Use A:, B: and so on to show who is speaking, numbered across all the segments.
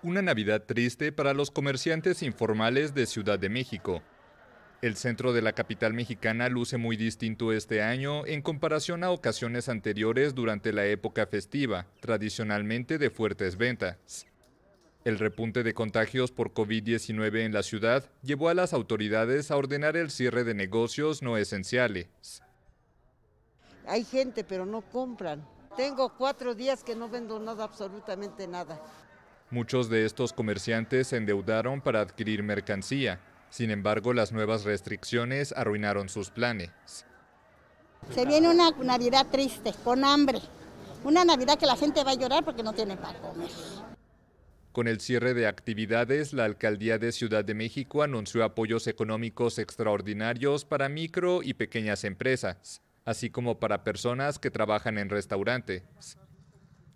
A: Una Navidad triste para los comerciantes informales de Ciudad de México. El centro de la capital mexicana luce muy distinto este año en comparación a ocasiones anteriores durante la época festiva, tradicionalmente de fuertes ventas. El repunte de contagios por COVID-19 en la ciudad llevó a las autoridades a ordenar el cierre de negocios no esenciales.
B: Hay gente, pero no compran. Tengo cuatro días que no vendo nada, absolutamente nada.
A: Muchos de estos comerciantes se endeudaron para adquirir mercancía. Sin embargo, las nuevas restricciones arruinaron sus planes.
B: Se viene una Navidad triste, con hambre. Una Navidad que la gente va a llorar porque no tiene para comer.
A: Con el cierre de actividades, la Alcaldía de Ciudad de México anunció apoyos económicos extraordinarios para micro y pequeñas empresas, así como para personas que trabajan en restaurantes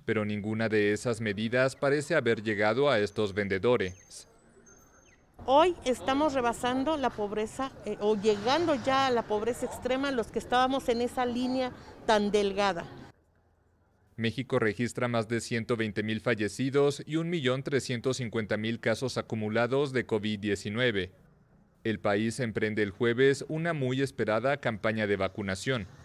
A: pero ninguna de esas medidas parece haber llegado a estos vendedores.
C: Hoy estamos rebasando la pobreza eh, o llegando ya a la pobreza extrema los que estábamos en esa línea tan delgada.
A: México registra más de 120 mil fallecidos y 1.350.000 casos acumulados de COVID-19. El país emprende el jueves una muy esperada campaña de vacunación.